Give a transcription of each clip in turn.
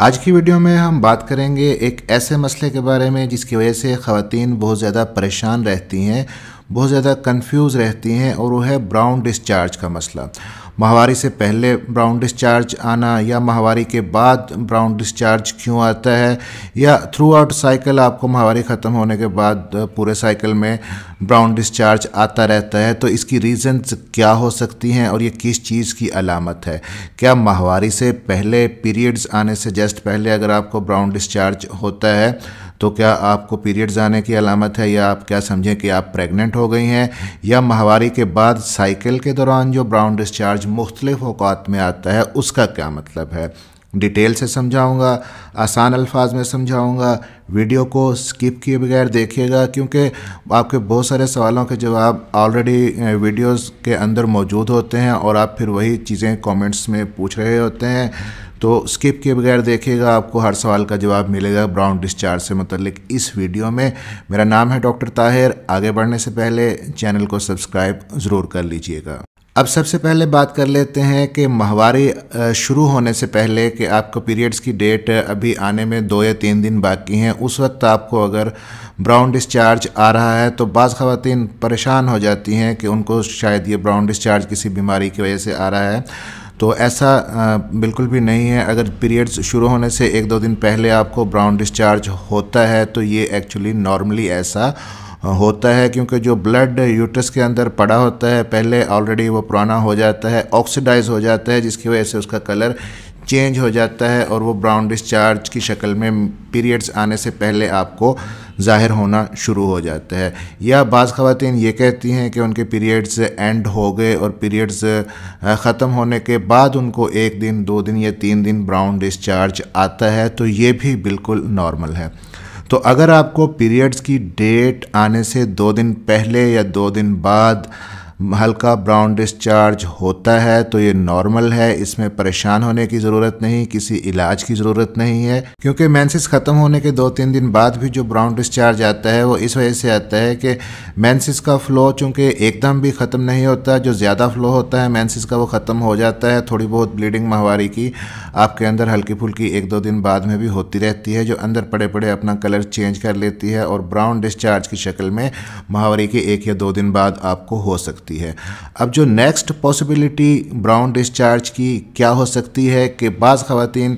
आज की वीडियो में हम बात करेंगे एक ऐसे मसले के बारे में जिसकी वजह से ख़वातीन बहुत ज़्यादा परेशान रहती हैं बहुत ज़्यादा कंफ्यूज रहती हैं और वो है ब्राउन डिस्चार्ज का मसला माहवारी से पहले ब्राउन डिस्चार्ज आना या माहवारी के बाद ब्राउन डिस्चार्ज क्यों आता है या थ्रू आउट साइकिल आपको माहवारी ख़त्म होने के बाद पूरे साइकिल में ब्राउन डिस्चार्ज आता रहता है तो इसकी रीज़न्स क्या हो सकती हैं और ये किस चीज़ की अलामत है क्या माहवारी से पहले पीरियड्स आने से जस्ट पहले अगर आपको ब्राउन डिस्चार्ज होता है तो क्या आपको पीरियड्स आने की अलामत है या आप क्या समझें कि आप प्रेग्नेंट हो गई हैं या माहवारी के बाद साइकिल के दौरान जो ब्राउन डिस्चार्ज मुख्तलिफ अवकात में आता है उसका क्या मतलब है डिटेल से समझाऊंगा आसान अल्फाज में समझाऊंगा वीडियो को स्किप किए बगैर देखिएगा क्योंकि आपके बहुत सारे सवालों के जवाब ऑलरेडी वीडियोस के अंदर मौजूद होते हैं और आप फिर वही चीज़ें कमेंट्स में पूछ रहे होते हैं तो स्किप किए बगैर देखिएगा आपको हर सवाल का जवाब मिलेगा ब्राउन डिस्चार्ज से मतलब इस वीडियो में मेरा नाम है डॉक्टर ताहिर आगे बढ़ने से पहले चैनल को सब्सक्राइब ज़रूर कर लीजिएगा अब सबसे पहले बात कर लेते हैं कि माहवारी शुरू होने से पहले कि आपको पीरियड्स की डेट अभी आने में दो या तीन दिन बाकी हैं उस वक्त आपको अगर ब्राउन डिस्चार्ज आ रहा है तो बाज़ ख़वान परेशान हो जाती हैं कि उनको शायद ये ब्राउन डिस्चार्ज किसी बीमारी की वजह से आ रहा है तो ऐसा बिल्कुल भी नहीं है अगर पीरियड्स शुरू होने से एक दो दिन पहले आपको ब्राउन डिस्चार्ज होता है तो ये एक्चुअली नॉर्मली ऐसा हाँ, होता है क्योंकि जो ब्लड यूट्रस के अंदर पड़ा होता है पहले ऑलरेडी वो पुराना हो जाता है ऑक्सीडाइज हो जाता है जिसकी वजह से उसका कलर चेंज हो जाता है और वो ब्राउन डिस्चार्ज की शक्ल में पीरियड्स आने से पहले आपको ज़ाहिर होना शुरू हो जाता है या बाज़ ख़वान ये कहती हैं कि उनके पीरियड्स एंड हो गए और पीरियड्स ख़त्म होने के बाद उनको एक दिन दो दिन या तीन दिन ब्राउन डिस्चार्ज आता है तो ये भी बिल्कुल नॉर्मल है तो अगर आपको पीरियड्स की डेट आने से दो दिन पहले या दो दिन बाद हल्का ब्राउन डिस्चार्ज होता है तो ये नॉर्मल है इसमें परेशान होने की ज़रूरत नहीं किसी इलाज की ज़रूरत नहीं है क्योंकि मैंसिस ख़त्म होने के दो तीन दिन बाद भी जो ब्राउन डिस्चार्ज आता है वो इस वजह से आता है कि मैंसिस का फ़्लो चूँकि एकदम भी ख़त्म नहीं होता जो ज़्यादा फ़्लो होता है मैंसिस का वो ख़त्म हो जाता है थोड़ी बहुत ब्लीडिंग माहवारी की आपके अंदर हल्की फुल्की एक दो दिन बाद में भी होती रहती है जो अंदर पड़े पड़े अपना कलर चेंज कर लेती है और ब्राउन डिस्चार्ज की शक्ल में माहवारी के एक या दो दिन बाद आपको हो सकती है सकती है अब जो नेक्स्ट पॉसिबिलिटी ब्राउन डिस्चार्ज की क्या हो सकती है कि बाज़ ख़वान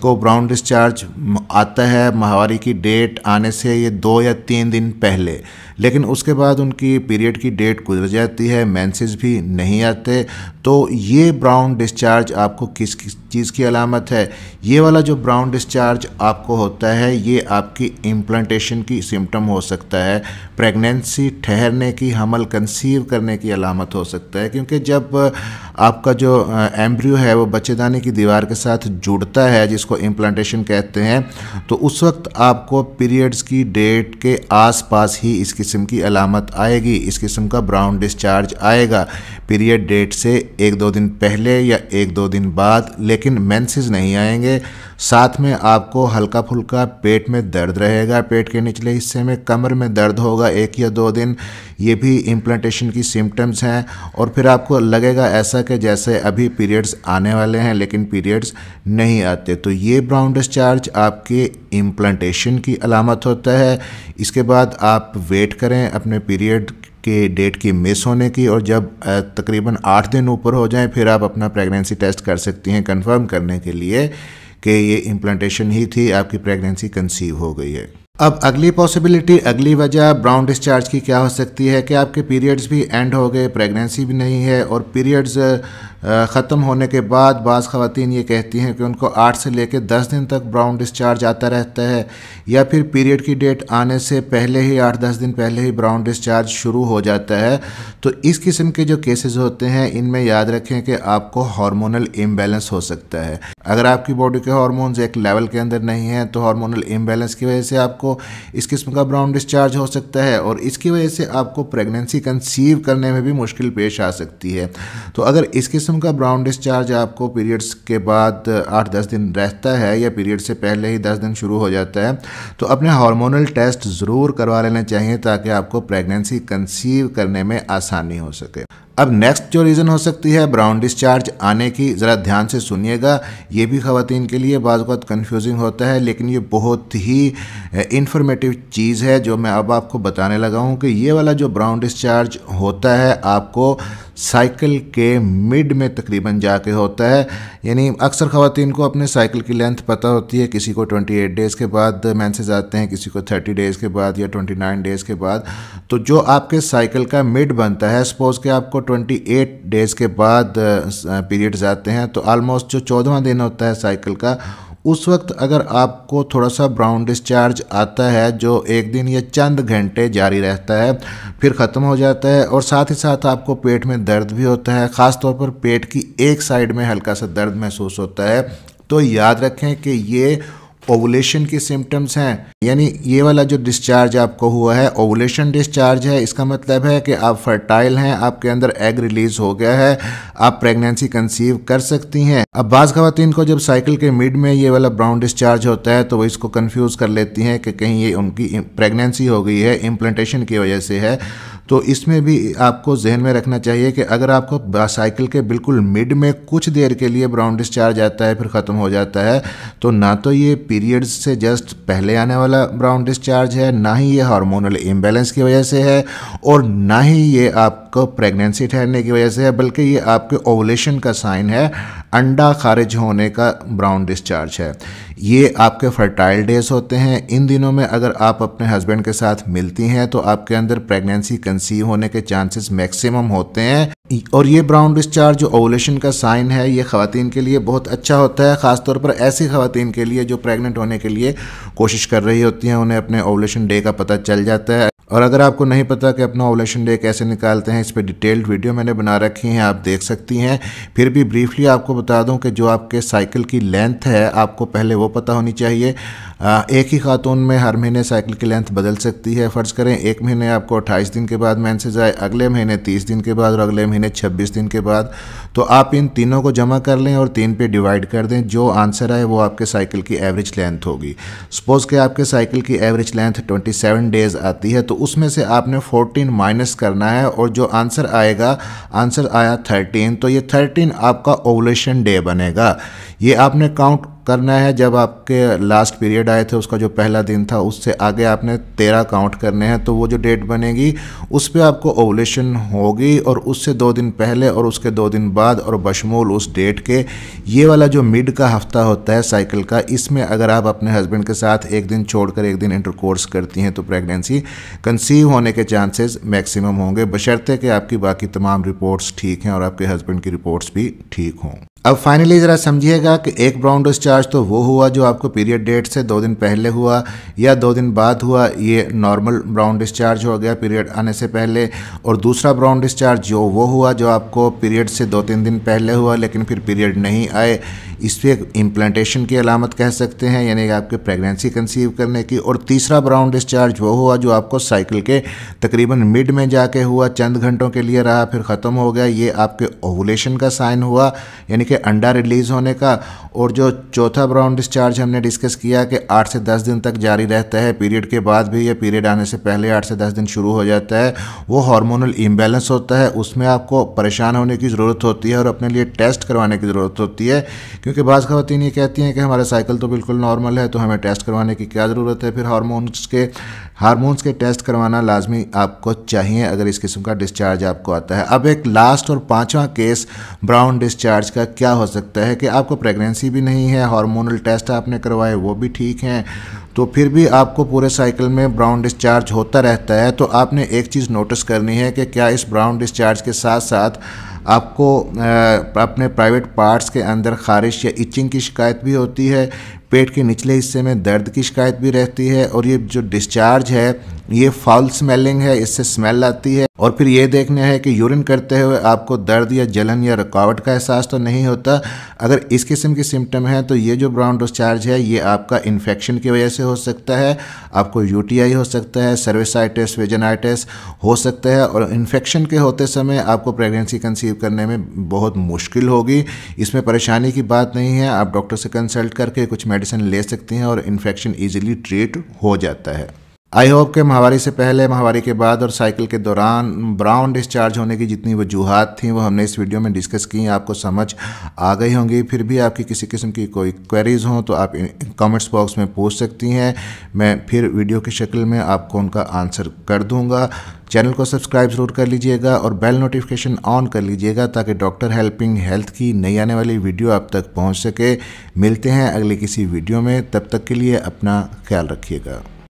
को ब्राउन डिस्चार्ज आता है माहवारी की डेट आने से ये दो या तीन दिन पहले लेकिन उसके बाद उनकी पीरियड की डेट गुजर जाती है मैंसेज भी नहीं आते तो ये ब्राउन डिस्चार्ज आपको किस किस चीज़ की अलामत है ये वाला जो ब्राउन डिस्चार्ज आपको होता है ये आपकी इम्प्लांटेशन की सिम्टम हो सकता है प्रेगनेंसी ठहरने की हमल कंसीव करने की अलामत हो सकता है क्योंकि जब आपका जो एम्ब्रियो है वो बच्चेदानी की दीवार के साथ जुड़ता है जिसको इम्प्लांटेशन कहते हैं तो उस वक्त आपको पीरियड्स की डेट के आसपास ही इस किस्म की अलामत आएगी इस किस्म का ब्राउन डिस्चार्ज आएगा पीरियड डेट से एक दो दिन पहले या एक दो दिन बाद लेकिन लेकिन मेंसेस नहीं आएंगे साथ में आपको हल्का फुल्का पेट में दर्द रहेगा पेट के निचले हिस्से में कमर में दर्द होगा एक या दो दिन ये भी इम्प्लांटेशन की सिम्टम्स हैं और फिर आपको लगेगा ऐसा कि जैसे अभी पीरियड्स आने वाले हैं लेकिन पीरियड्स नहीं आते तो ये ब्राउन डिस्चार्ज आपके इम्प्लांटेशन की अलामत होता है इसके बाद आप वेट करें अपने पीरियड के डेट की मिस होने की और जब तकरीबन आठ दिन ऊपर हो जाएँ फिर आप अपना प्रेगनेंसी टेस्ट कर सकती हैं कंफर्म करने के लिए कि ये इम्प्लांटेशन ही थी आपकी प्रेगनेंसी कंसीव हो गई है अब अगली पॉसिबिलिटी अगली वजह ब्राउन डिस्चार्ज की क्या हो सकती है कि आपके पीरियड्स भी एंड हो गए प्रेगनेंसी भी नहीं है और पीरियड्स ख़त्म होने के बाद बाज़ ख़वान ये कहती हैं कि उनको आठ से लेकर दस दिन तक ब्राउन डिस्चार्ज आता रहता है या फिर पीरियड की डेट आने से पहले ही आठ दस दिन पहले ही ब्राउन डिस्चार्ज शुरू हो जाता है तो इस किस्म के जो केसेस होते हैं इनमें याद रखें कि आपको हार्मोनल इम्बेलेंस हो सकता है अगर आपकी बॉडी के हार्मोन्स एक लेवल के अंदर नहीं हैं तो हार्मोनल इम्बेलेंस की वजह से आपको आपको इस किस्म का ब्राउन डिस्चार्ज हो सकता है और इसकी वजह से आपको प्रेगनेंसी कंसीव करने में भी मुश्किल पेश आ सकती है तो अगर इस किस्म का ब्राउन डिस्चार्ज आपको पीरियड्स के बाद आठ दस दिन रहता है या पीरियड से पहले ही दस दिन शुरू हो जाता है तो अपने हार्मोनल टेस्ट ज़रूर करवा लेने चाहिए ताकि आपको प्रेगनेंसी कंसीव करने में आसानी हो सके अब नेक्स्ट जो रीज़न हो सकती है ब्राउन डिस्चार्ज आने की ज़रा ध्यान से सुनिएगा ये भी खातन के लिए बाज़ कन्फ्यूजिंग होता है लेकिन ये बहुत ही इन्फॉर्मेटिव चीज़ है जो मैं अब आपको बताने लगा हूँ कि ये वाला जो ब्राउन डिस्चार्ज होता है आपको साइकिल के मिड में तकरीबन जाके होता है यानी अक्सर खातन को अपने साइकिल की लेंथ पता होती है किसी को 28 डेज़ के बाद मैंसेज आते हैं किसी को 30 डेज़ के बाद या 29 डेज़ के बाद तो जो आपके साइकिल का मिड बनता है सपोज़ के आपको 28 डेज़ के बाद पीरियड्स आते हैं तो आलमोस्ट जो चौदहवा दिन होता है साइकिल का उस वक्त अगर आपको थोड़ा सा ब्राउन डिस्चार्ज आता है जो एक दिन या चंद घंटे जारी रहता है फिर ख़त्म हो जाता है और साथ ही साथ आपको पेट में दर्द भी होता है ख़ास तौर पर पेट की एक साइड में हल्का सा दर्द महसूस होता है तो याद रखें कि ये ओवुलेशन के सिम्टम्स हैं यानी ये वाला जो डिस्चार्ज आपको हुआ है ओवुलेशन डिस्चार्ज है इसका मतलब है कि आप फर्टाइल हैं आपके अंदर एग रिलीज हो गया है आप प्रेगनेंसी कंसीव कर सकती हैं अब बाज़ खातन को जब साइकिल के मिड में ये वाला ब्राउन डिस्चार्ज होता है तो वो इसको कन्फ्यूज़ कर लेती हैं कि कहीं ये उनकी प्रेगनेंसी हो गई है इम्प्लांटेशन की वजह से है तो इसमें भी आपको जहन में रखना चाहिए कि अगर आपको साइकिल के बिल्कुल मिड में कुछ देर के लिए ब्राउन डिस्चार्ज आता है फिर ख़त्म हो जाता है तो ना तो ये पीरियड्स से जस्ट पहले आने वाला ब्राउन डिस्चार्ज है ना ही ये हार्मोनल इम्बेलेंस की वजह से है और ना ही ये आपको प्रेगनेंसी ठहरने की वजह से है बल्कि ये आपके ओवलेशन का साइन है अंडा खारिज होने का ब्राउन डिस्चार्ज है ये आपके फर्टाइल डेज होते हैं इन दिनों में अगर आप अपने हस्बैंड के साथ मिलती हैं तो आपके अंदर प्रेगनेंसी कंसीव होने के चांसेस मैक्सिमम होते हैं और ये ब्राउन डिस्चार्ज जो ओवलेशन का साइन है ये खातन के लिए बहुत अच्छा होता है ख़ासतौर पर ऐसी खातन के लिए जो प्रेगनेंट होने के लिए कोशिश कर रही होती हैं उन्हें अपने ओवलेशन डे का पता चल जाता है और अगर आपको नहीं पता कि अपना ओवलेशन डे कैसे निकालते हैं इस पर डिटेल्ड वीडियो मैंने बना रखी हैं आप देख सकती हैं फिर भी ब्रीफली आपको बता दूं कि जो आपके साइकिल की लेंथ है आपको पहले वो वो पता होनी चाहिए एक ही खातून में हर महीने साइकिल की लेंथ बदल सकती है फ़र्ज़ करें एक महीने आपको अट्ठाईस दिन के बाद मैंसेज आए अगले महीने तीस दिन के बाद और अगले महीने छब्बीस दिन के बाद तो आप इन तीनों को जमा कर लें और तीन पे डिवाइड कर दें जो आंसर आए वो आपके साइकिल की एवरेज लेंथ होगी सपोज़ के आपके साइकिल की average length twenty seven days आती है तो उसमें से आपने फोर्टीन माइनस करना है और जो आंसर आएगा आंसर आया थर्टीन तो ये थर्टीन आपका ओवलेशन डे बनेगा ये आपने काउंट करना है जब आपके लास्ट पीरियड आए थे उसका जो पहला दिन था उससे आगे आपने तेरह काउंट करने हैं तो वो जो डेट बनेगी उस पर आपको ओवलेशन होगी और उससे दो दिन पहले और उसके दो दिन बाद और बशमूल उस डेट के ये वाला जो मिड का हफ्ता होता है साइकिल का इसमें अगर आप अपने हस्बैंड के साथ एक दिन छोड़कर एक दिन इंटरकोर्स करती हैं तो प्रेगनेंसी कंसीव होने के चांसेस मैक्सिमम होंगे बशर्ते कि आपकी बाकी तमाम रिपोर्ट्स ठीक हैं और आपके हस्बैंड की रिपोर्ट्स भी ठीक हों अब फाइनली ज़रा समझिएगा कि एक ब्राउन डिस्चार्ज तो वो हुआ जो आपको पीरियड डेट से दो दिन पहले हुआ या दो दिन बाद हुआ ये नॉर्मल ब्राउन डिस्चार्ज हो गया पीरियड आने से पहले और दूसरा ब्राउन डिस्चार्ज जो वो हुआ जो आपको पीरियड से दो तीन दिन पहले हुआ लेकिन फिर पीरियड नहीं आए इस पर इम्प्लान्टशन की अलामत कह सकते हैं यानी कि आपके प्रेगनेंसी कंसीव करने की और तीसरा ब्राउन डिस्चार्ज वो हुआ जो आपको साइकिल के तकरीबन मिड में जाके हुआ चंद घंटों के लिए रहा फिर ख़त्म हो गया ये आपके ओवुलेशन का साइन हुआ यानी कि अंडा रिलीज़ होने का और जो चौथा ब्राउन डिस्चार्ज हमने डिस्कस किया कि आठ से दस दिन तक जारी रहता है पीरियड के बाद भी या पीरियड आने से पहले आठ से दस दिन शुरू हो जाता है वो हार्मोनल इम्बेलेंस होता है उसमें आपको परेशान होने की ज़रूरत होती है और अपने लिए टेस्ट करवाने की ज़रूरत होती है क्योंकि बाज़ खातन ये कहती हैं कि हमारा साइकिल तो बिल्कुल नॉर्मल है तो हमें टेस्ट करवाने की क्या ज़रूरत है फिर हारमोन्स के हारमोन्स के टेस्ट करवाना लाजमी आपको चाहिए अगर इस किस्म का डिस्चार्ज आपको आता है अब एक लास्ट और पाँचवा केस ब्राउन डिस्चार्ज का क्या हो सकता है कि आपको प्रेगनेंसी भी नहीं है हार्मोनल टेस्ट आपने करवाए वो भी ठीक हैं तो फिर भी आपको पूरे साइकिल में ब्राउन डिस्चार्ज होता रहता है तो आपने एक चीज़ नोटिस करनी है कि क्या इस ब्राउन डिस्चार्ज के साथ साथ आपको अपने प्राइवेट पार्ट्स के अंदर खारिश या इचिंग की शिकायत भी होती है पेट के निचले हिस्से में दर्द की शिकायत भी रहती है और ये जो डिस्चार्ज है ये फॉल स्मेलिंग है इससे स्मेल आती है और फिर ये देखने है कि यूरिन करते हुए आपको दर्द या जलन या रुकावट का एहसास तो नहीं होता अगर इस किस्म की सिम्टम है तो ये जो ब्राउन डिस्चार्ज है ये आपका इन्फेक्शन की वजह से हो सकता है आपको यूटीआई हो सकता है सर्विसाइटिस वेजनाइटिस हो सकता है और इन्फेक्शन के होते समय आपको प्रेगनेंसी कंसीव करने में बहुत मुश्किल होगी इसमें परेशानी की बात नहीं है आप डॉक्टर से कंसल्ट करके कुछ मेडिसिन ले सकती हैं और इन्फेक्शन ईजिली ट्रीट हो जाता है आई होप के महावारी से पहले महावारी के बाद और साइकिल के दौरान ब्राउन डिस्चार्ज होने की जितनी वजूहत थी वो हमने इस वीडियो में डिस्कस की आपको समझ आ गई होंगी फिर भी आपकी किसी किस्म की कोई क्वेरीज हों तो आप कमेंट्स बॉक्स में पूछ सकती हैं मैं फिर वीडियो की शक्ल में आपको उनका आंसर कर दूँगा चैनल को सब्सक्राइब ज़रूर कर लीजिएगा और बेल नोटिफिकेशन ऑन कर लीजिएगा ताकि डॉक्टर हेल्पिंग हेल्थ की नई आने वाली वीडियो आप तक पहुँच सके मिलते हैं अगले किसी वीडियो में तब तक के लिए अपना ख्याल रखिएगा